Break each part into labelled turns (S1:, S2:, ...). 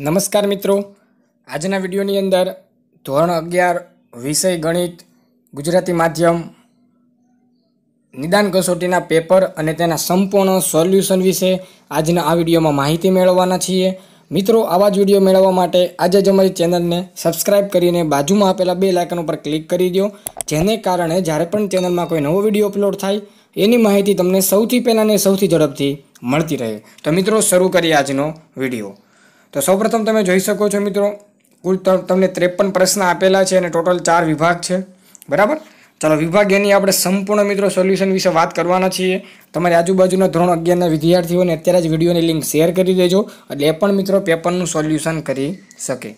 S1: નમસ્કાર મિત્રો આજના વિડીયોની અંદર ધોરણ અગિયાર વિષય ગણિત ગુજરાતી માધ્યમ નિદાન કસોટીના પેપર અને તેના સંપૂર્ણ સોલ્યુશન વિશે આજના આ વિડીયોમાં માહિતી મેળવવાના છીએ મિત્રો આવા જ વિડીયો મેળવવા માટે આજે જ અમારી ચેનલને સબસ્ક્રાઇબ કરીને બાજુમાં આપેલા બે લાઇકન ઉપર ક્લિક કરી દો જેને કારણે જ્યારે પણ ચેનલમાં કોઈ નવો વિડીયો અપલોડ થાય એની માહિતી તમને સૌથી પહેલાં ને સૌથી ઝડપથી મળતી રહે તો મિત્રો શરૂ કરીએ આજનો વિડીયો તો સૌપ્રથમ તમે જોઈ શકો છો મિત્રો કુલ તમને ત્રેપન પ્રશ્ન આપેલા છે અને ટોટલ ચાર વિભાગ છે બરાબર ચાલો વિભાગ એની આપણે સંપૂર્ણ મિત્રો સોલ્યુશન વિશે વાત કરવાના છીએ તમારી આજુબાજુના ધોરણ અગિયારના વિદ્યાર્થીઓને અત્યારે જ વિડીયોની લિંક શેર કરી દેજો એટલે એ પણ મિત્રો પેપરનું સોલ્યુશન કરી શકે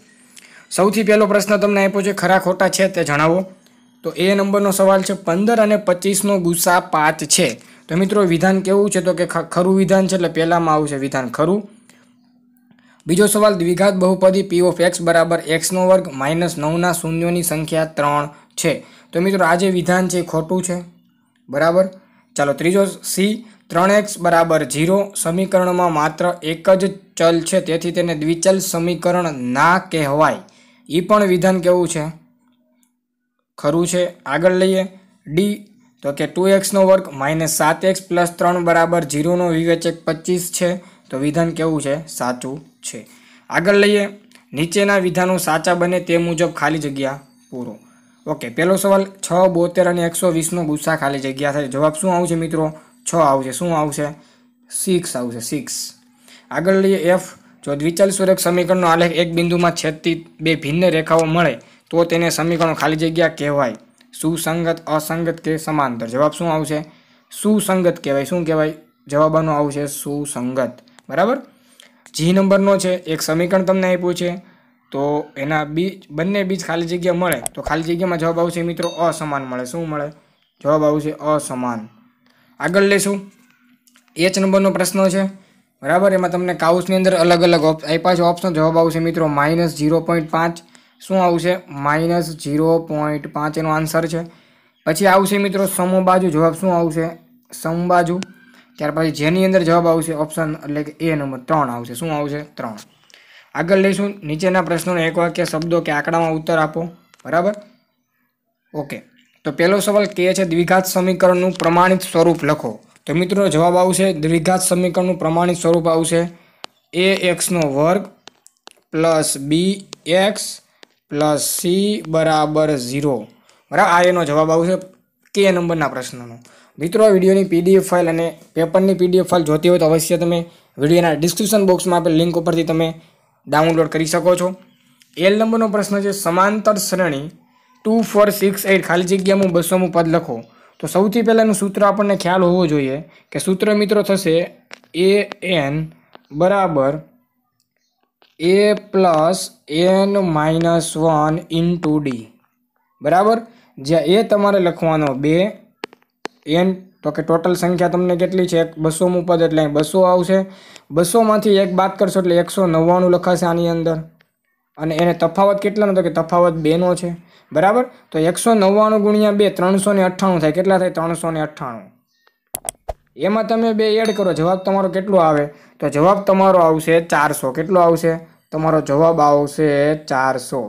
S1: સૌથી પહેલો પ્રશ્ન તમને આપ્યો છે ખરા ખોટા છે તે જણાવો તો એ નંબરનો સવાલ છે પંદર અને પચીસનો ગુસ્સા પાંચ છે તો મિત્રો વિધાન કેવું છે તો કે ખરું વિધાન છે એટલે પહેલાંમાં આવશે વિધાન ખરું બીજો સવાલ દ્વિઘાત બહુપદી પી ઓફ એક્સ બરાબર એક્સનો વર્ગ માઇનસ નવના શૂન્યોની સંખ્યા ત્રણ છે તો મિત્રો આ જે વિધાન છે ખોટું છે બરાબર ચાલો ત્રીજો સી ત્રણ એક્સ બરાબર ઝીરો સમીકરણમાં માત્ર એક જ ચલ છે તેથી તેને દ્વિચલ સમીકરણ ના કહેવાય એ પણ વિધાન કેવું છે ખરું છે આગળ લઈએ ડી તો કે ટુ એક્સનો વર્ગ માઇનસ સાત એક્સ પ્લસ ત્રણ બરાબર ઝીરોનો વિવેચક પચીસ છે તો વિધાન કેવું છે સાચું છે આગળ લઈએ નીચેના વિધાનો સાચા બને તે મુજબ ખાલી જગ્યા પૂરો ઓકે પહેલો સવાલ છ બોતેર અને એકસો વીસનો ગુસ્સા ખાલી જગ્યા થાય જવાબ શું આવશે મિત્રો છ આવશે શું આવશે સિક્સ આવશે સિક્સ આગળ લઈએ એફ જો દ્વિચલસૂરક સમીકરણનો આલેખ એક બિંદુમાં છેદતી બે ભિન્ન રેખાઓ મળે તો તેને સમીકરણ ખાલી જગ્યા કહેવાય સુસંગત અસંગત કે સમાંતર જવાબ શું આવશે સુસંગત કહેવાય શું કહેવાય જવાબનો આવશે સુસંગત બરાબર જી નંબરનો છે એક સમીકરણ તમને આપ્યું છે તો એના બીજ બંને બીજ ખાલી જગ્યા મળે તો ખાલી જગ્યામાં જવાબ આવશે મિત્રો અસમાન મળે શું મળે જવાબ આવશે અસમાન આગળ લેશું એચ નંબરનો પ્રશ્ન છે બરાબર એમાં તમને કાઉસની અંદર અલગ અલગ આપ્યા છે ઓપ્શન જવાબ આવશે મિત્રો માઇનસ ઝીરો પોઈન્ટ પાંચ શું આવશે માઇનસ ઝીરો પોઈન્ટ પાંચ એનો આન્સર છે પછી આવશે મિત્રો બાજુ જવાબ શું આવશે બાજુ ત્યાર પછી જેની અંદર જવાબ આવશે ઓપ્શન એટલે કે એ નંબર ત્રણ આવશે શું આવશે ત્રણ આગળ લઈશું નીચેના પ્રશ્નોને એક વાક્ય શબ્દો કે આંકડામાં ઉત્તર આપો બરાબર ઓકે તો પહેલો સવાલ કે છે દ્વિઘાત સમીકરણનું પ્રમાણિત સ્વરૂપ લખો તો મિત્રો જવાબ આવશે દ્વિઘાત સમીકરણનું પ્રમાણિત સ્વરૂપ આવશે એ એક્સનો વર્ગ plus B X plus C બરાબર ઝીરો બરાબર આ એનો જવાબ આવશે કે નંબરના પ્રશ્નનો મિત્રો વિડીયોની પીડીએફ ફાઇલ અને પેપરની પીડીએફ ફાઇલ જોતી હોય તો અવશ્ય તમે વિડીયોના ડિસ્ક્રિપ્શન બોક્સમાં આપેલ લિંક ઉપરથી તમે ડાઉનલોડ કરી શકો છો એલ નંબરનો પ્રશ્ન છે સમાંતર શ્રેણી ટુ ફોર સિક્સ એટ ખાલી જગ્યામાં બસોમું પદ લખો તો સૌથી પહેલાંનું સૂત્ર આપણને ખ્યાલ હોવો જોઈએ કે સૂત્ર મિત્રો થશે એ એન બરાબર A plus N minus one into D બરાબર જ્યાં એ તમારે લખવાનો બે એન તો કે ટોટલ સંખ્યા તમને કેટલી છે એક બસોમું પદ એટલે બસો આવશે બસોમાંથી એક બાદ કરશો એટલે એકસો નવ્વાણું લખાશે આની અંદર અને એને તફાવત કેટલાનો તો કે તફાવત બેનો છે બરાબર તો એકસો નવ્વાણું ગુણ્યા બે ત્રણસો ને અઠ્ઠાણું થાય કેટલા થાય ત્રણસો ને અઠ્ઠાણું એમાં તમે બે એડ કરો જવાબ તમારો કેટલો આવે તો જવાબ તમારો આવશે ચારસો કેટલો આવશે તમારો જવાબ આવશે ચારસો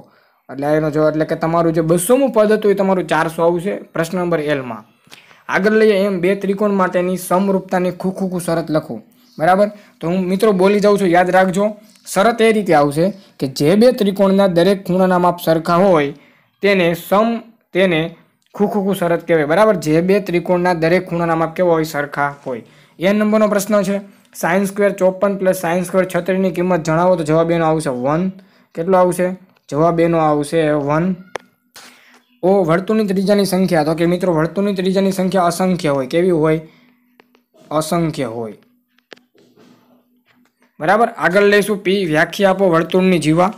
S1: એટલે એનો જવાબ એટલે કે તમારું જે બસોમું પદ હતું એ તમારું ચારસો આવશે પ્રશ્ન નંબર એલમાં આગળ લઈએ એમ બે ત્રિકોણ માટેની સમરૂપતાની ખૂ ખૂખૂખું શરત લખો બરાબર તો હું મિત્રો બોલી જાઉં છું યાદ રાખજો શરત એ રીતે આવશે કે જે બે ત્રિકોણના દરેક ખૂણાના માપ સરખા હોય તેને સમ તેને ખૂખૂખું શરત કહેવાય બરાબર જે બે ત્રિકોણના દરેક ખૂણાના માપ કેવા હોય સરખા હોય એ નંબરનો પ્રશ્ન છે સાયન્સ સ્ક્વેર ચોપન પ્લસ સાયન્સ સ્ક્વેર છત્રીની કિંમત જણાવો તો જવાબ એનો આવશે વન કેટલો આવશે જવાબ એનો આવશે વન ઓ વર્તુળની ત્રીજાની સંખ્યા તો કે મિત્રો વર્તુળની ત્રિજ્યાની સંખ્યા અસંખ્ય હોય કેવી હોય અસંખ્ય હોય બરાબર આગળ લઈશું પી વ્યાખ્યા આપો વર્તુળની જીવા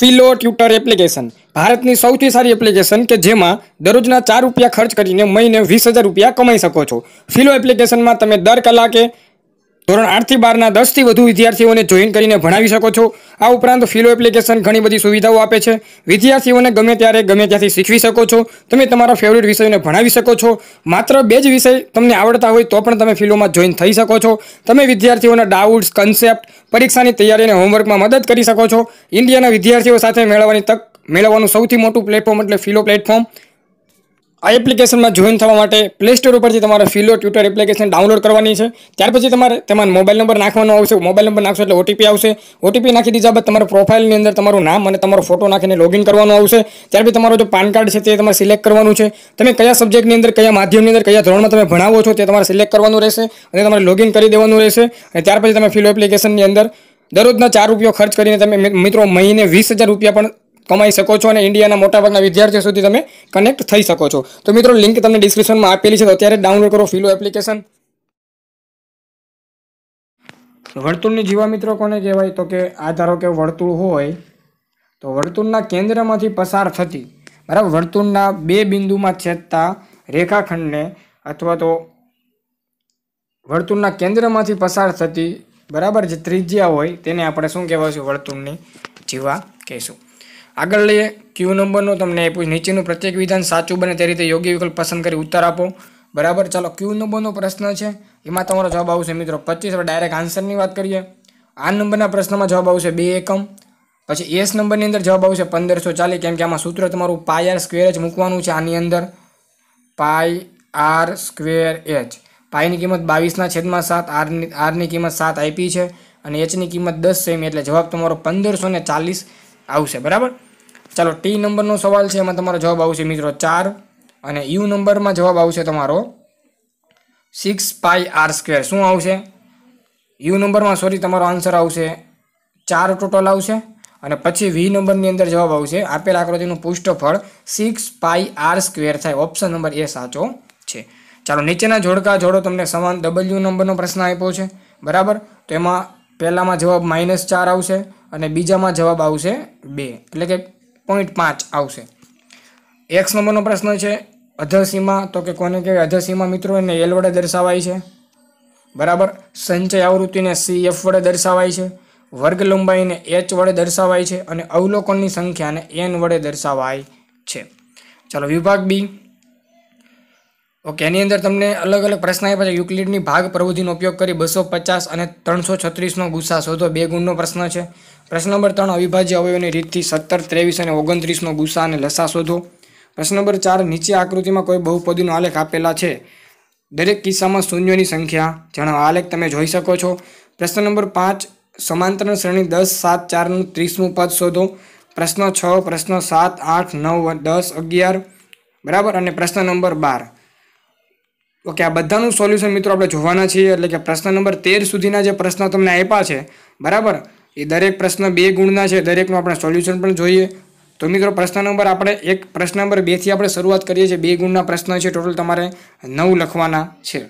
S1: ફિલો ટ્યુટર એપ્લિકેશન ભારતની સૌથી સારી એપ્લિકેશન કે જેમાં દરરોજના ચાર રૂપિયા ખર્ચ કરીને મહિને વીસ હજાર રૂપિયા કમાઈ શકો છો ફિલો એપ્લિકેશનમાં તમે દર કલાકે ધોરણ આઠથી બારના દસથી વધુ વિદ્યાર્થીઓને જોઈન કરીને ભણાવી શકો છો આ ઉપરાંત ફિલો એપ્લિકેશન ઘણી બધી સુવિધાઓ આપે છે વિદ્યાર્થીઓને ગમે ત્યારે ગમે ત્યાંથી શીખવી શકો છો તમે તમારા ફેવરિટ વિષયને ભણાવી શકો છો માત્ર બે જ વિષય તમને આવડતા હોય તો પણ તમે ફિલોમાં જોઈન થઈ શકો છો તમે વિદ્યાર્થીઓના ડાઉટ્સ કન્સેપ્ટ પરીક્ષાની તૈયારી અને હોમવર્કમાં મદદ કરી શકો છો ઇન્ડિયાના વિદ્યાર્થીઓ સાથે મેળવવાની તક મેળવવાનું સૌથી મોટું પ્લેટફોર્મ એટલે ફિલો પ્લેટફોર્મ આ એપ્લિકેશનમાં જોઈન થવા માટે પ્લે સ્ટોર ઉપરથી તમારે ફિલો ટ્યુટર એપ્લિકેશન ડાઉનલોડ કરવાની છે ત્યાર પછી તમારે તેમાં મોબાઈલ નંબર નાખવાનો આવશે મોબાઈલ નંબર નાખશો એટલે ઓટીપી આવશે ઓટીપી નાખી દીધા બાદ તમારા પ્રોફાઇલની અંદર તમારું નામ અને તમારો ફોટો નાખીને લોગિન કરવાનો આવશે ત્યાર પછી તમારો જો પાન કાર્ડ છે તે તમારે સિલેક્ટ કરવાનું છે તમે કયા સબ્જેક્ટની અંદર કયા માધ્યમની અંદર કયા ધોરણમાં તમે ભણાવો છો તે તમારે સિલેક્ટ કરવાનું રહેશે અને તમારે લોગિન કરી દેવાનું રહેશે અને ત્યાર પછી તમે ફિલો એપ્લિકેશનની અંદર દરરોજના ચાર રૂપિયા ખર્ચ કરીને તમે મિત્રો મહિને વીસ હજાર રૂપિયા પણ કમાઈ શકો છો અને ઇન્ડિયાના મોટાભાગના વિદ્યાર્થીઓ સુધી તમે કનેક્ટ થઈ શકો છો તો મિત્રો લિંક તમને ડિસ્ક્રિપ્શનમાં આપેલી છે તો અત્યારે ડાઉનલોડ કરો ફિલો એપ્લિકેશન વર્તુળની જીવા મિત્રો કોને કહેવાય તો કે આ ધારો કે વર્તુળ હોય તો વર્તુળના કેન્દ્રમાંથી પસાર થતી બરાબર વર્તુળના બે બિંદુમાં છેદતા રેખાખંડને અથવા તો વર્તુળના કેન્દ્રમાંથી પસાર થતી બરાબર જે ત્રિજ્યા હોય તેને આપણે શું કહેવાય છે વર્તુળની જીવા કહીશું આગળ લઈએ ક્યુ નંબરનું તમને આપ્યું નીચેનું પ્રત્યેક વિધાન સાચું બને તે રીતે યોગ્ય વિકલ્પ પસંદ કરી ઉત્તર આપો બરાબર ચાલો ક્યુ નંબરનો પ્રશ્ન છે એમાં તમારો જવાબ આવશે મિત્રો પચીસ હવે ડાયરેક્ટ આન્સરની વાત કરીએ આ નંબરના પ્રશ્નમાં જવાબ આવશે બે એકમ પછી એસ નંબરની અંદર જવાબ આવશે પંદરસો ચાલીસ કેમ કે આમાં સૂત્ર તમારું પાય આર સ્ક્વેર જ મૂકવાનું છે આની અંદર પાય આર સ્ક્વેર એચ પાયની કિંમત બાવીસના છેદમાં સાત આરની આરની કિંમત સાત આપી છે અને એચની કિંમત દસ સેમી એટલે જવાબ તમારો પંદરસો ચાલીસ આવશે બરાબર ચાલો ટી નંબરનો સવાલ છે એમાં તમારો જવાબ આવશે મિત્રો ચાર અને યુ નંબરમાં જવાબ આવશે તમારો સિક્સ પાઈ આર સ્ક્વેર શું આવશે યુ નંબરમાં સોરી તમારો આન્સર આવશે ચાર ટોટલ આવશે અને પછી વી નંબરની અંદર જવાબ આવશે આપેલ આકૃતિનું પુષ્ઠફળ સિક્સ પાઈ આર સ્ક્વેર થાય ઓપ્શન નંબર એ સાચો છે ચાલો નીચેના જોડકા જોડો તમને સમાન ડબલ્યુ નંબરનો પ્રશ્ન આપ્યો છે બરાબર તો એમાં પહેલામાં જવાબ માઇનસ ચાર આવશે અને બીજામાં જવાબ આવશે બે એટલે કે પોઈન્ટ પાંચ આવશે એક્સ નંબરનો પ્રશ્ન છે અધસીમા તો કે કોને કહેવાય અધસીમા મિત્રો એને એલ વડે દર્શાવાય છે બરાબર સંચય આવૃત્તિને સી એફ વડે દર્શાવાય છે વર્ગ લંબાઈને એચ વડે દર્શાવાય છે અને અવલોકનની સંખ્યાને એન વડે દર્શાવાય છે ચાલો વિભાગ બી ઓકે એની અંદર તમને અલગ અલગ પ્રશ્ન આપ્યા છે યુક્લિડની ભાગ પ્રવૃત્તિનો ઉપયોગ કરી બસો પચાસ અને ત્રણસો છત્રીસનો ગુસ્સા શોધો બે ગુણનો પ્રશ્ન છે પ્રશ્ન નંબર ત્રણ અવિભાજ્ય અવયવની રીતથી સત્તર ત્રેવીસ અને ઓગણત્રીસનો ગુસા અને લસા શોધો પ્રશ્ન નંબર ચાર નીચે આકૃતિમાં કોઈ બહુપદીનો આલેખ આપેલા છે દરેક કિસ્સામાં શૂન્યોની સંખ્યા જણાવો આલેખ તમે જોઈ શકો છો પ્રશ્ન નંબર પાંચ સમાંતર શ્રેણી દસ સાત ચારનું ત્રીસનું પદ શોધો પ્રશ્ન છ પ્રશ્ન સાત આઠ નવ દસ અગિયાર બરાબર અને પ્રશ્ન નંબર બાર ઓકે આ બધાનું સોલ્યુશન મિત્રો આપણે જોવાના છીએ એટલે કે પ્રશ્ન નંબર તેર સુધીના જે પ્રશ્નો તમને આપ્યા છે બરાબર એ દરેક પ્રશ્ન બે ગુણના છે દરેકનું આપણે સોલ્યુશન પણ જોઈએ તો મિત્રો પ્રશ્ન નંબર આપણે એક પ્રશ્ન નંબર બેથી આપણે શરૂઆત કરીએ છીએ બે ગુણના પ્રશ્ન છે ટોટલ તમારે નવ લખવાના છે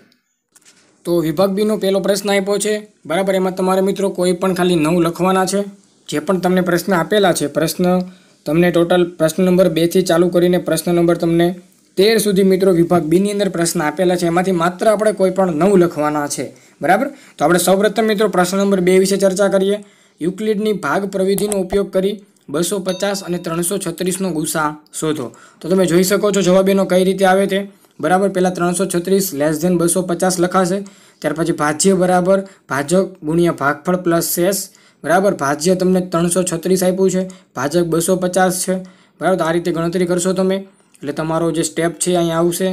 S1: તો વિભાગ બીનો પહેલો પ્રશ્ન આપ્યો છે બરાબર એમાં તમારે મિત્રો કોઈ પણ ખાલી નવ લખવાના છે જે પણ તમને પ્રશ્ન આપેલા છે પ્રશ્ન તમને ટોટલ પ્રશ્ન નંબર બેથી ચાલુ કરીને પ્રશ્ન નંબર તમને તેર સુધી મિત્રો વિભાગ બીની અંદર પ્રશ્ન આપેલા છે એમાંથી માત્ર આપણે કોઈ પણ નવ લખવાના છે બરાબર તો આપણે સૌપ્રથમ મિત્રો પ્રશ્ન નંબર બે વિશે ચર્ચા કરીએ યુક્લિડની ભાગ પ્રવિધિનો ઉપયોગ કરી બસો પચાસ અને ત્રણસો છત્રીસનો ગુસા શોધો તો તમે જોઈ શકો છો જવાબ એનો કઈ રીતે આવે તે બરાબર પહેલાં ત્રણસો છત્રીસ લેસ ધેન બસો પચાસ લખાશે ત્યાર પછી ભાજ્ય બરાબર ભાજક ગુણ્યા ભાગફળ પ્લસ સેસ બરાબર ભાજ્ય તમને ત્રણસો છત્રીસ આપ્યું છે ભાજક બસો પચાસ છે બરાબર આ રીતે ગણતરી કરશો તમે એટલે તમારો જે સ્ટેપ છે અહીંયા આવશે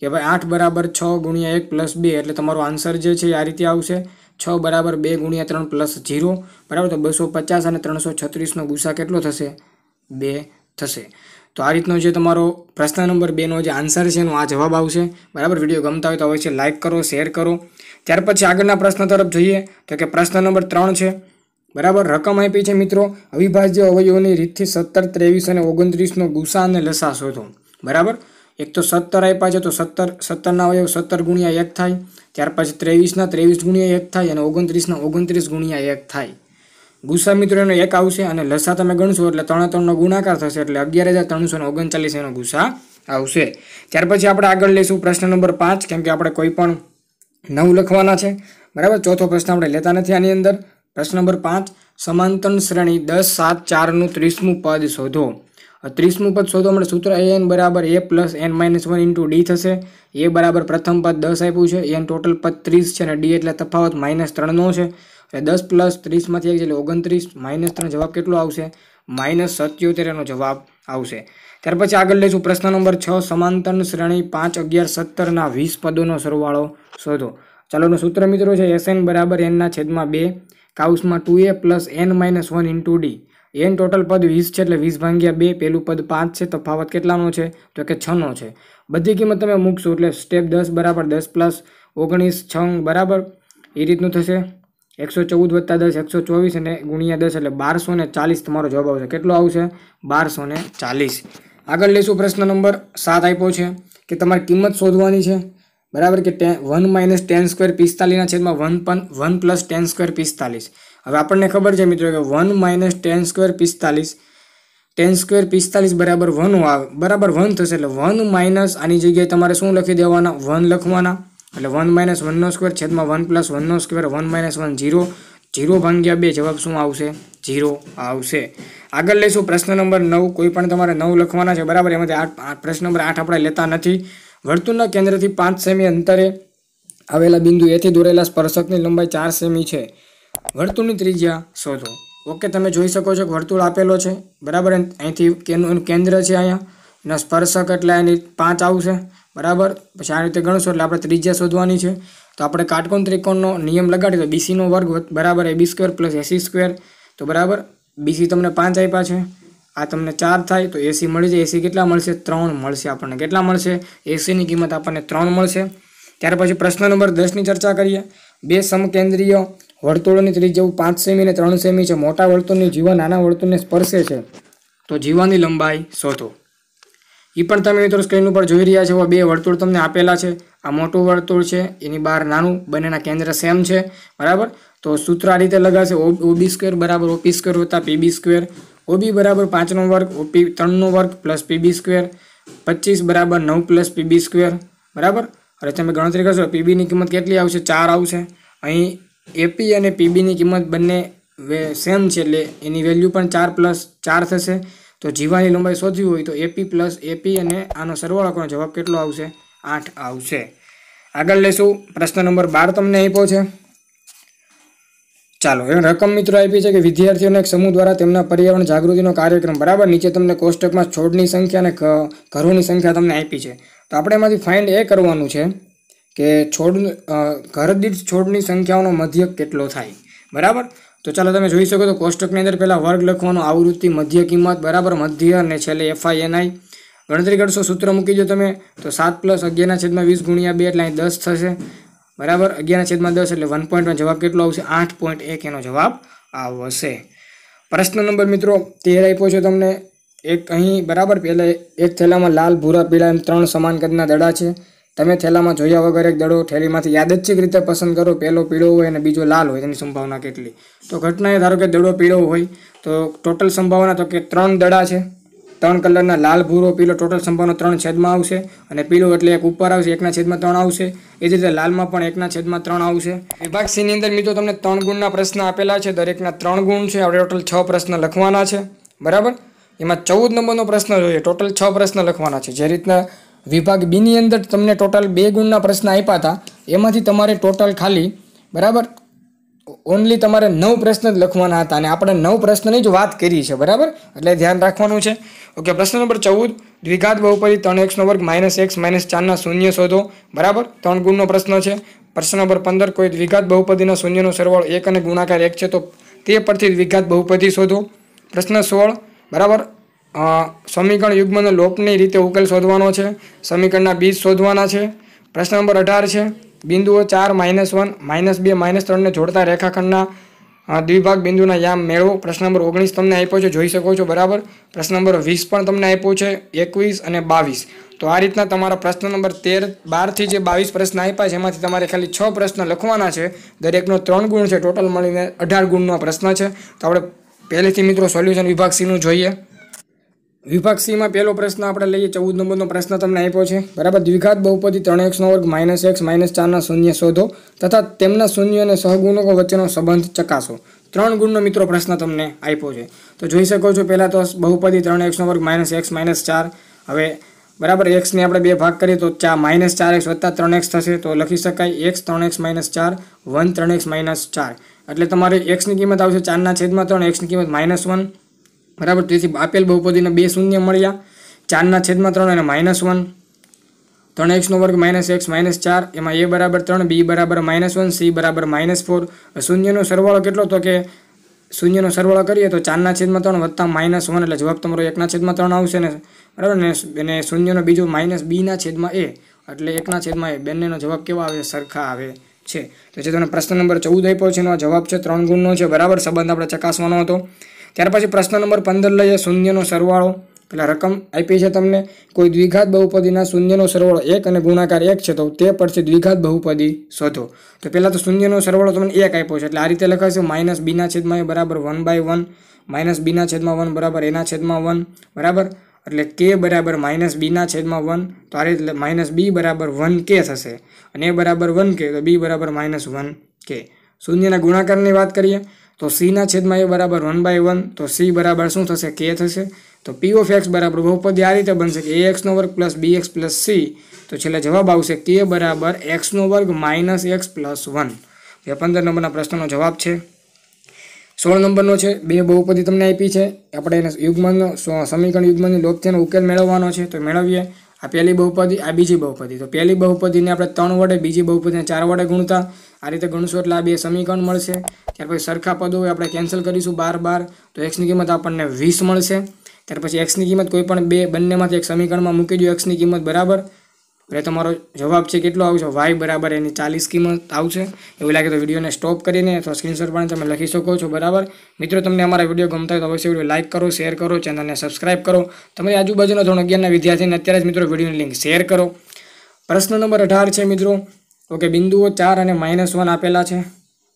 S1: કે ભાઈ આઠ બરાબર છ ગુણ્યા એક પ્લસ બે એટલે તમારો આન્સર જે છે એ આ રીતે આવશે છ બરાબર બે ગુણ્યા ત્રણ પ્લસ જીરો બરાબર તો બસો પચાસ અને ત્રણસો છત્રીસનો ગુસા કેટલો થશે બે થશે તો આ રીતનો જે તમારો પ્રશ્ન નંબર બેનો જે આન્સર છે એનો આ જવાબ આવશે બરાબર વિડીયો ગમતા હોય તો અવશ્ય લાઇક કરો શેર કરો ત્યાર પછી આગળના પ્રશ્ન તરફ જોઈએ તો કે પ્રશ્ન નંબર ત્રણ છે બરાબર રકમ આપી છે મિત્રો અવિભાજ્ય અવયવોની રીતથી સત્તર ત્રેવીસ અને ઓગણત્રીસનો ગુસા અને લસા શોધો બરાબર એક તો સત્તર આપ્યા છે તો સત્તર સત્તરના અવયવ સત્તર ગુણ્યા એક થાય ત્યાર પછી ત્રેવીસના ત્રેવીસ ગુણ્યા એક થાય અને ઓગણત્રીસના ઓગણત્રીસ ગુણ્યા એક થાય ગુસ્સા મિત્રો એનો એક આવશે અને લસા તમે ગણશો એટલે ત્રણે ત્રણનો ગુણાકાર થશે એટલે અગિયાર હજાર ત્રણસો ને ઓગણચાલીસ એનો ગુસ્સા આવશે ત્યાર પછી આપણે આગળ લઈશું પ્રશ્ન નંબર પાંચ કેમ કે આપણે કોઈ પણ નવ લખવાના છે બરાબર ચોથો પ્રશ્ન આપણે લેતા નથી આની અંદર પ્રશ્ન નંબર પાંચ સમાંતર શ્રેણી દસ સાત ચારનું ત્રીસમું પદ શોધો ત્રીસમું પદ શોધો માટે સૂત્ર એ એન બરાબર A plus N minus one into D થશે એ બરાબર પ્રથમ પદ દસ આપ્યું છે એન ટોટલ પદ ત્રીસ છે અને ડી એટલે તફાવત માઇનસ ત્રણનો છે એટલે દસ પ્લસ ત્રીસમાંથી એક એટલે ઓગણત્રીસ માઇનસ ત્રણ જવાબ કેટલો આવશે માઇનસ સત્યોતેર એનો જવાબ આવશે ત્યાર પછી આગળ લઈશું પ્રશ્ન નંબર છ સમાંતર શ્રેણી પાંચ અગિયાર સત્તરના વીસ પદોનો સરવાળો શોધો ચાલોનું સૂત્ર મિત્રો છે એસ એન બરાબર એનના છેદમાં બે કાઉસમાં two A plus N minus one into D N total પદ વીસ છે એટલે વીસ ભાંગ્યા બે પહેલું પદ પાંચ છે તફાવત કેટલાનો છે તો કે છનો છે બધી કિંમત તમે મૂકશો એટલે સ્ટેપ દસ બરાબર દસ પ્લસ ઓગણીસ છ બરાબર એ રીતનું થશે એકસો ચૌદ વત્તા દસ એકસો ચોવીસ અને ગુણ્યા દસ એટલે બારસો ને ચાલીસ તમારો જવાબ આવશે કેટલો આવશે બારસો ને ચાલીસ આગળ લઈશું પ્રશ્ન નંબર સાત આપ્યો છે કે તમારે કિંમત શોધવાની છે બરાબર કે tan one minus tan square પિસ્તાલીસના છેદમાં વન પન વન પ્લસ ટેન સ્ક્વેર પિસ્તાલીસ હવે આપણને ખબર છે મિત્રો કે વન માઇનસ ટેન સ્ક્વેર પિસ્તાલીસ ટેન સ્ક્વેર પિસ્તાલીસ બરાબર વન આવે બરાબર વન થશે એટલે વન માઇનસ આની જગ્યાએ તમારે શું લખી દેવાના વન લખવાના એટલે વન માઇનસ વનનો સ્ક્વેર છેદમાં વન પ્લસ વનનો square one minus one zero zero ભાંગ્યા બે જવાબ શું આવશે ઝીરો આવશે આગળ લઈશું પ્રશ્ન નંબર નવ કોઈ પણ તમારે નવ લખવાના છે બરાબર એમાંથી આઠ પ્રશ્ન નંબર આઠ આપણે લેતા નથી વર્તુળના કેન્દ્રથી પાંચ સેમી અંતરે આવેલા બિંદુ એથી દોરેલા સ્પર્શકની લંબાઈ ચાર સેમી છે વર્તુળની ત્રિજ્યા શોધો ઓકે તમે જોઈ શકો છો કે વર્તુળ આપેલો છે બરાબર અહીંથી એનું કેન્દ્ર છે અહીંયા એના સ્પર્શક એટલે એની પાંચ આવશે બરાબર પછી આ રીતે ગણશો એટલે આપણે ત્રિજ્યા શોધવાની છે તો આપણે કાટકોણ ત્રિકોણનો નિયમ લગાડીએ તો બીસીનો વર્ગ બરાબર AB square plus AC square તો બરાબર બીસી તમને પાંચ આપ્યા છે આ તમને ચાર થાય તો એસી મળી જાય એસી કેટલા મળશે ત્રણ મળશે આપણને કેટલા મળશે એસીની કિંમત આપણને ત્રણ મળશે ત્યાર પછી પ્રશ્ન નંબર દસની ચર્ચા કરીએ બે સમકેન્દ્રીય વર્તુળોની ત્રિજ્યા પાંચ સેમી અને ત્રણ સેમી છે મોટા વર્તુળની જીવન નાના વર્તુળને સ્પર્શે છે તો જીવાની લંબાઈ શોધો એ પણ તમે મિત્રો સ્ક્રીન ઉપર જોઈ રહ્યા છો બે વર્તુળ તમને આપેલા છે આ મોટું વર્તુળ છે એની બહાર નાનું બંનેના કેન્દ્ર સેમ છે બરાબર તો સૂત્ર આ રીતે લગાશે ઓબી સ્ક્વેર બરાબર ઓપી સ્ક્વેર વત્તા પીબી સ્ક્વેર ઓબી બરાબર પાંચનો વર્ગ ઓપી ત્રણનો વર્ગ પ્લસ પીબી સ્ક્વેર પચીસ બરાબર નવ પ્લસ પીબી સ્ક્વેર બરાબર અરે તમે ગણતરી કરશો પીબીની કિંમત કેટલી આવશે ચાર આવશે અહીં એપી અને પીબીની કિંમત બંને સેમ છે એટલે એની વેલ્યુ પણ ચાર પ્લસ ચાર થશે તો જીવાની લંબાઈ શોધવી હોય તો એપી પ્લસ એપી અને આનો સરવાળો જવાબ કેટલો આવશે આઠ આવશે આગળ લેશું પ્રશ્ન નંબર બાર તમને આપ્યો છે ચાલો એ રકમ મિત્રો આપી છે કે વિદ્યાર્થીઓને એક સમૂહ દ્વારા તેમના પર્યાવરણ જાગૃતિનો કાર્યક્રમ બરાબર નીચે તમને કોષ્ટકમાં છોડની સંખ્યા અને ઘરોની સંખ્યા તમને આપી છે તો આપણે એમાંથી ફાઇન્ડ એ કરવાનું છે કે છોડ ઘર દીઠ છોડની સંખ્યાઓનો મધ્યક કેટલો થાય બરાબર તો ચાલો તમે જોઈ શકો તો કોષ્ટકની અંદર પહેલાં વર્ગ લખવાનો આવૃત્તિ મધ્ય કિંમત બરાબર મધ્ય અને છેલ્લે એફઆઈએનઆઈ ગણતરી કરશો સૂત્ર મૂકી દો તમે તો સાત પ્લસ અગિયારના છેદમાં વીસ ગુણ્યા બે એટલે અહીં દસ થશે બરાબર અગિયારના છેદમાં દસ એટલે વન પોઈન્ટનો જવાબ કેટલો આવશે આઠ પોઈન્ટ એક એનો જવાબ આવશે પ્રશ્ન નંબર મિત્રો તેર આપ્યો છે તમને એક અહીં બરાબર પહેલાં એક થેલામાં લાલ ભૂરા પીળા એમ ત્રણ સમાન કદના દડા છે તમે થેલામાં જોયા વગર એક દડો થેલીમાંથી યાદચ્છિક રીતે પસંદ કરો પહેલો પીળો હોય અને બીજો લાલ હોય તેની સંભાવના કેટલી તો ઘટના એ ધારો કે દડો પીળો હોય તો ટોટલ સંભાવના તો કે ત્રણ દડા છે ત્રણ કલરના લાલ ભૂરો પીલો ટોટલ સંભાવના ત્રણ છેદમાં આવશે અને પીલો એટલે એક ઉપર આવશે એકના છેદમાં ત્રણ આવશે એ જ રીતે લાલમાં પણ એકના છેદમાં ત્રણ આવશે વિભાગ સીની અંદર મિત્રો તમને ત્રણ ગુણના પ્રશ્ન આપેલા છે દરેકના ત્રણ ગુણ છે આપણે ટોટલ છ પ્રશ્ન લખવાના છે બરાબર એમાં ચૌદ નંબરનો પ્રશ્ન જોઈએ ટોટલ છ પ્રશ્ન લખવાના છે જે રીતના વિભાગ બીની અંદર તમને ટોટલ બે ગુણના પ્રશ્ન આપ્યા હતા એમાંથી તમારે ટોટલ ખાલી બરાબર ઓનલી તમારે નવ પ્રશ્ન જ લખવાના હતા અને આપણે નવ પ્રશ્નની જ વાત કરી છે બરાબર એટલે ધ્યાન રાખવાનું છે ઓકે પ્રશ્ન નંબર ચૌદ દ્વિઘાત બહુપદી ત્રણ એક્સનો વર્ગ માઇનસ એક્સ માઇનસ ચારના શૂન્ય શોધો બરાબર ત્રણ ગુણનો પ્રશ્ન છે પ્રશ્ન નંબર પંદર કોઈ દ્વિઘાત બહુપદીના શૂન્યનો સરવાળો એક અને ગુણાકાર એક છે તો તે પરથી દ્વિઘાત બહુપદી શોધો પ્રશ્ન સોળ બરાબર સમીકરણ યુગ્મને લોપની રીતે ઉકેલ શોધવાનો છે સમીકરણના બીજ શોધવાના છે પ્રશ્ન નંબર અઢાર છે બિંદુઓ ચાર માઇનસ વન માઇનસ બે માઇનસ ત્રણને જોડતા રેખાખંડના દ્વિભાગ બિંદુના યામ મેળવો પ્રશ્ન નંબર ઓગણીસ તમને આપ્યો છે જોઈ શકો છો બરાબર પ્રશ્ન નંબર વીસ પણ તમને આપ્યો છે એકવીસ અને બાવીસ તો આ રીતના તમારા પ્રશ્ન નંબર તેર બારથી જે બાવીસ પ્રશ્ન આપ્યા છે એમાંથી તમારે ખાલી છ પ્રશ્ન લખવાના છે દરેકનો ત્રણ ગુણ છે ટોટલ મળીને અઢાર ગુણનો પ્રશ્ન છે તો આપણે પહેલેથી મિત્રો સોલ્યુશન વિભાગ સીનું જોઈએ વિભાગ સીમાં પહેલો પ્રશ્ન આપણે લઈએ ચૌદ નંબરનો પ્રશ્ન તમને આપ્યો છે બરાબર દ્વિઘાત બહુપદી ત્રણ એક્સનો વર્ગ માઇનસ એક્સ માઇનસ ચારના શૂન્ય શોધો તથા તેમના શૂન્ય અને સહગુણકો વચ્ચેનો સંબંધ ચકાસો ત્રણ ગુણનો મિત્રો પ્રશ્ન તમને આપ્યો છે તો જોઈ શકો છો પહેલાં તો બહુપદી ત્રણ એક્સનો વર્ગ માઇનસ એક્સ માઇનસ ચાર હવે બરાબર એક્સને આપણે બે ભાગ કરીએ તો ચા માઇનસ ચાર એક્સ વત્તા ત્રણ એક્સ થશે તો લખી શકાય એક્સ ત્રણ એક્સ માઇનસ ચાર વન ત્રણ એક્સ માઇનસ ચાર એટલે તમારે એક્સની કિંમત આવશે ચારના છેદમાં ત્રણ એક્સની કિંમત માઇનસ વન બરાબર તેથી આપેલ બહુપદીને બે શૂન્ય મળ્યા ચારના છેદમાં ત્રણ અને માઇનસ વન ત્રણ એક્સનો વર્ગ માઇનસ એક્સ માઇનસ ચાર એમાં એ બરાબર ત્રણ બી બરાબર માઇનસ વન સી બરાબર માઇનસ ફોર શૂન્યનો સરવાળો કેટલો તો કે શૂન્યનો સરવાળો કરીએ તો ચારના છેદમાં ત્રણ વત્તા માઇનસ વન એટલે જવાબ તમારો એકના છેદમાં ત્રણ આવશે ને બરાબર ને એને શૂન્યનો બીજો માઇનસ બીના છેદમાં એ એટલે એકના છેદમાં એ બંનેનો જવાબ કેવો આવે સરખા આવે છે તો જે તમને પ્રશ્ન નંબર ચૌદ આપ્યો છે એનો જવાબ છે ત્રણ ગુણનો છે બરાબર સંબંધ આપણે ચકાસવાનો હતો ત્યાર પછી પ્રશ્ન નંબર પંદર લઈએ શૂન્યનો સરવાળો પેલા રકમ આપી છે તમને કોઈ દ્વિઘાત બહુપદીના શૂન્યનો સરવાળો એક અને ગુણાકાર એક છે તો તે પરથી દ્વિઘાત બહુપદી શોધો તો પહેલાં તો શૂન્યનો સરવાળો તમને એક આપ્યો છે એટલે આ રીતે લખાશે માઇનસ બીના છેદમાં એ બરાબર વન બાય વન માઇનસ બીના છેદમાં વન બરાબર એના છેદમાં વન બરાબર એટલે કે બરાબર માઇનસ બીના છેદમાં વન તો આ રીતે માઇનસ બી બરાબર વન કે થશે અને એ બરાબર વન કે તો બી બરાબર માઇનસ વન કે શૂન્યના ગુણાકારની વાત કરીએ તો સીના છેદમાં એ બરાબર વન બાય વન તો સી બરાબર શું થશે કે થશે તો પી ઓફ એક્સ બરાબર બહુપદી આ રીતે બનશે કે એ એક્સનો વર્ગ plus B X plus C તો છેલ્લે જવાબ આવશે કે બરાબર એક્સનો વર્ગ માઇનસ એક્સ પ્લસ વન એ પંદર નંબરના પ્રશ્નનો જવાબ છે સોળ નંબરનો છે બે બહુપદી તમને આપી છે આપણે એને યુગમનનો સમીકરણ યુગમનની લોપ ઉકેલ મેળવવાનો છે તો મેળવીએ આ પહેલી બહુપદી આ બીજી બહુપદી તો પહેલી બહુપદીને આપણે ત્રણ વડે બીજી બહુપદીને ચાર વડે ગુણતા આ રીતે ગણશું લાભ એ સમીકરણ મળશે ત્યાર પછી સરખા પદો હોય આપણે કેન્સલ કરીશું બાર બાર તો એક્સની કિંમત આપણને વીસ મળશે ત્યાર પછી એક્સની કિંમત કોઈ પણ બે બંનેમાંથી એક સમીકરણમાં મૂકી દો એક્સની કિંમત બરાબર એટલે તમારો જવાબ છે કેટલો આવશે વાય બરાબર એની ચાલીસ કિંમત આવશે એવું લાગે તો વિડીયોને સ્ટોપ કરીને અથવા સ્ક્રીનશોટ પણ તમે લખી શકો છો બરાબર મિત્રો તમને અમારા વિડીયો ગમતા હોય તો અવશ્ય વિડીયો લાઇક કરો શેર કરો ચેનલને સબસ્ક્રાઇબ કરો તમારી આજુબાજુના ધોરણ અગિયારના વિદ્યાર્થીને અત્યારે જ મિત્રો વિડીયોની લિંક શેર કરો પ્રશ્ન નંબર અઢાર છે મિત્રો ઓકે બિંદુઓ ચાર અને માઇનસ વન આપેલા છે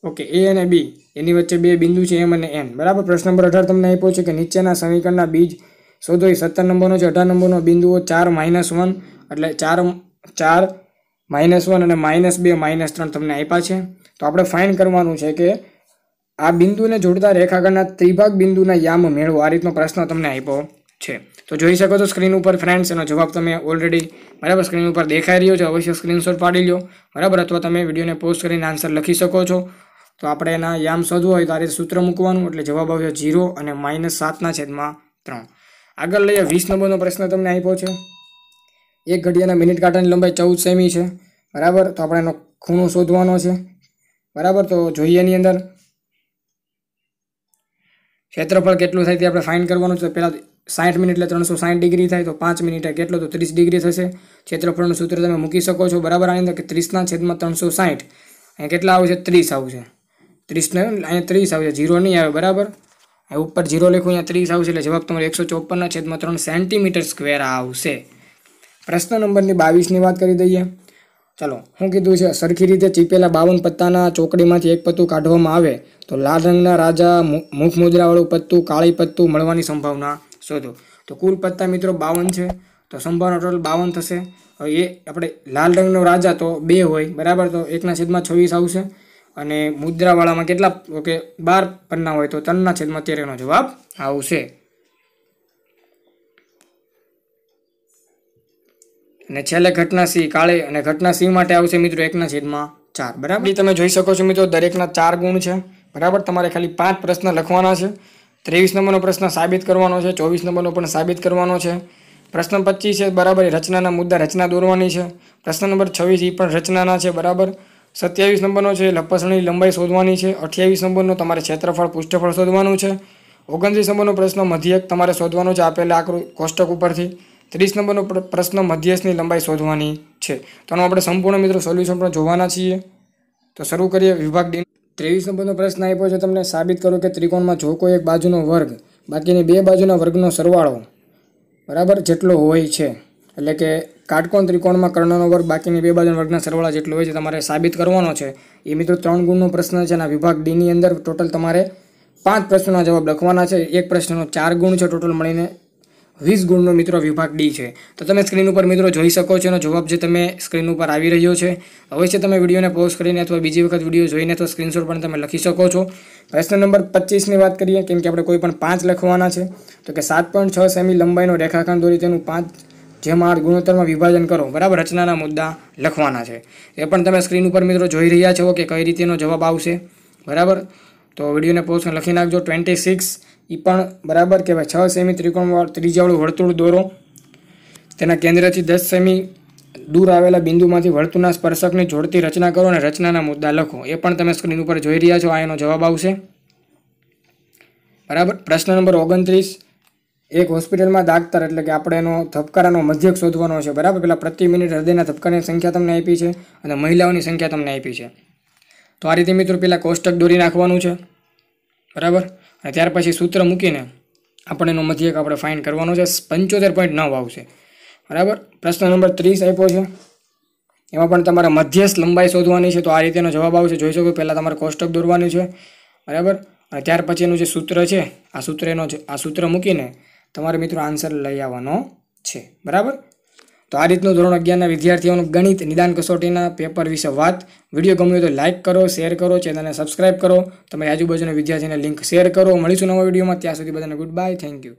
S1: ઓકે એ અને બી એની વચ્ચે બે બિંદુ છે એમ અને એન બરાબર પ્રશ્ન નંબર અઢાર તમને આપ્યો છે કે નીચેના સમીકરણના બીજ શોધો એ સત્તર નંબરનો છે અઢાર નંબરનો બિંદુઓ ચાર માઇનસ વન એટલે ચાર ચાર માઇનસ વન અને માઇનસ બે માઇનસ ત્રણ તમને આપ્યા છે તો આપણે ફાઇન કરવાનું છે કે આ બિંદુને જોડતા રેખાગરના ત્રિભાગ બિંદુના યામ મેળવો આ રીતનો પ્રશ્ન તમને આપ્યો છે તો જોઈ શકો છો સ્ક્રીન ઉપર ફ્રેન્ડ્સ એનો જવાબ તમે ઓલરેડી બરાબર સ્ક્રીન ઉપર દેખાઈ રહ્યો છે અવશ્ય સ્ક્રીનશોટ પાડી લો બરાબર અથવા તમે વિડીયોને પોસ્ટ કરીને આન્સર લખી શકો છો તો આપણે એના યામ શોધવું હોય ત્યારે સૂત્ર મૂકવાનું એટલે જવાબ આવ્યો જીરો અને માઇનસ સાતના છેદમાં ત્રણ આગળ લઈએ વીસ નંબરનો પ્રશ્ન તમને આપ્યો છે એક ઘડિયાના મિનિટ કાંટાની લંબાઈ ચૌદ સેમી છે બરાબર તો આપણે એનો ખૂણો શોધવાનો છે બરાબર તો જોઈએ એની અંદર ક્ષેત્રફળ કેટલું થાય તે આપણે ફાઇન કરવાનું છે પહેલાં સાઠ મિનિટ એટલે ત્રણસો સાઠ ડિગ્રી થાય તો પાંચ મિનિટ કેટલો તો ત્રીસ ડિગ્રી થશે ક્ષેત્રફળનું સૂત્ર તમે મૂકી શકો છો બરાબર આની અંદર કે ત્રીસના છેદમાં ત્રણસો સાઠ અહીંયા કેટલા આવશે ત્રીસ આવશે ત્રીસને અહીંયા ત્રીસ આવશે જીરો નહીં આવે બરાબર ઉપર જીરો લખું અહીંયા ત્રીસ આવશે એટલે જવાબ તમારે એકસો ચોપનના છેદમાં ત્રણ સેન્ટીમીટર સ્ક્વેર આવશે પ્રશ્ન નંબરની બાવીસની વાત કરી દઈએ ચાલો હું કીધું છે સરખી રીતે ચીપેલા બાવન પત્તાના ચોકડીમાંથી એક પત્તું કાઢવામાં આવે તો લાલ રંગના રાજા મુખ મુદ્રાવાળું પત્તું કાળી પત્તું મળવાની સંભાવના શોધો તો કુલ પત્તા મિત્રો બાવન છે તો સંભાવના ટોટલ બાવન થશે હવે એ આપણે લાલ રંગનો રાજા તો બે હોય બરાબર તો એકના છેદમાં છવ્વીસ આવશે અને મુદ્રાવાળામાં કેટલા ઓકે બાર પન્ના હોય તો ત્રણના છેદમાં તેરનો જવાબ આવશે અને છેલ્લે ઘટના સિંહ કાળે અને ઘટના સિંહ માટે આવશે મિત્રો એકના છેદમાં ચાર બરાબર તમે જોઈ શકો છો મિત્રો દરેકના ચાર ગુણ છે બરાબર તમારે ખાલી પાંચ પ્રશ્ન લખવાના છે ત્રેવીસ નંબરનો પ્રશ્ન સાબિત કરવાનો છે ચોવીસ નંબરનો પણ સાબિત કરવાનો છે પ્રશ્ન પચીસ છે બરાબર રચનાના મુદ્દા રચના દોરવાની છે પ્રશ્ન નંબર છવ્વીસ એ પણ રચનાના છે બરાબર સત્યાવીસ નંબરનો છે લપસણી લંબાઈ શોધવાની છે અઠ્યાવીસ નંબરનો તમારે ક્ષેત્રફળ પૃષ્ઠફળ શોધવાનું છે ઓગણત્રીસ નંબરનો પ્રશ્ન મધ્યક તમારે શોધવાનો છે આપેલા આકૃ કોષ્ટક ઉપરથી ત્રીસ નંબરનો પ્રશ્ન મધ્યસ્થની લંબાઈ શોધવાની છે તો આપણે સંપૂર્ણ મિત્રો સોલ્યુશન પણ જોવાના છીએ તો શરૂ કરીએ વિભાગ ડી ત્રેવીસ નંબરનો પ્રશ્ન આપ્યો છે તમને સાબિત કરો કે ત્રિકોણમાં જો કોઈ એક બાજુનો વર્ગ બાકીની બે બાજુના વર્ગનો સરવાળો બરાબર જેટલો હોય છે એટલે કે કાટકોણ ત્રિકોણમાં કર્ણનો વર્ગ બાકીની બે બાજુના વર્ગના સરવાળા જેટલો હોય છે તમારે સાબિત કરવાનો છે એ મિત્રો ત્રણ ગુણનો પ્રશ્ન છે અને વિભાગ ડીની અંદર ટોટલ તમારે પાંચ પ્રશ્નોના જવાબ લખવાના છે એક પ્રશ્નનો ચાર ગુણ છે ટોટલ મળીને વીસ ગુણનો મિત્રો વિભાગ ડી છે તો તમે સ્ક્રીન ઉપર મિત્રો જોઈ શકો છો એનો જવાબ જે તમે સ્ક્રીન ઉપર આવી રહ્યો છે અવશ્ય તમે વિડીયોને પોઝ કરીને અથવા બીજી વખત વિડીયો જોઈને અથવા સ્ક્રીનશોટ પણ તમે લખી શકો છો પ્રશ્ન નંબર પચીસની વાત કરીએ કેમ કે આપણે કોઈ પણ પાંચ લખવાના છે તો કે સાત પોઈન્ટ છ સેમી લંબાઈનો રેખાખંડ દોરી તેનું પાંચ જે આઠ ગુણોત્તરમાં વિભાજન કરો બરાબર રચનાના મુદ્દા લખવાના છે એ પણ તમે સ્ક્રીન ઉપર મિત્રો જોઈ રહ્યા છો કે કઈ રીતેનો જવાબ આવશે બરાબર તો વિડીયોને પોઝ લખી નાખજો ટ્વેન્ટી સિક્સ એ પણ બરાબર કહેવાય છ સેમી ત્રિકોણવાળું ત્રીજાવાળું વર્તુળ દોરો તેના કેન્દ્રથી દસ સેમી દૂર આવેલા બિંદુમાંથી વર્તુળના સ્પર્શકને જોડતી રચના કરો અને રચનાના મુદ્દા લખો એ પણ તમે સ્ક્રીન ઉપર જોઈ રહ્યા છો આ એનો જવાબ આવશે બરાબર પ્રશ્ન નંબર ઓગણત્રીસ એક હોસ્પિટલમાં દાગતર એટલે કે આપણે એનો ધબકારાનો મધ્યક શોધવાનો છે બરાબર પેલા પ્રતિ મિનિટ હૃદયના ધબકારાની સંખ્યા તમને આપી છે અને મહિલાઓની સંખ્યા તમને આપી છે તો આ રીતે મિત્રો પેલા કોષ્ટક દોરી નાખવાનું છે બરાબર અને ત્યાર પછી સૂત્ર મૂકીને આપણે એનો મધ્યક આપણે ફાઇન કરવાનો છે પંચોતેર પોઈન્ટ નવ આવશે બરાબર પ્રશ્ન નંબર ત્રીસ આપ્યો છે એમાં પણ તમારે મધ્યસ્થ લંબાઈ શોધવાની છે તો આ રીતેનો જવાબ આવશે જોઈ શકો પહેલાં તમારે કોષ્ટક દોરવાનું છે બરાબર અને ત્યાર પછી એનું જે સૂત્ર છે આ સૂત્ર સૂત્રનો આ સૂત્ર મૂકીને તમારે મિત્રો આન્સર લઈ આવવાનો છે બરાબર તો આ રીતનું ધોરણ અગિયારના વિદ્યાર્થીઓનું ગણિત નિદાન કસોટીના પેપર વિશે વાત વિડીયો ગમ્યો તો લાઇક કરો શેર કરો ચેનલને સબસ્ક્રાઇબ કરો તમારી આજુબાજુના વિદ્યાર્થીને લિંક શેર કરો મળીશું નવા વિડીયોમાં ત્યાં સુધી બધાને ગુડ બાય થેન્ક યુ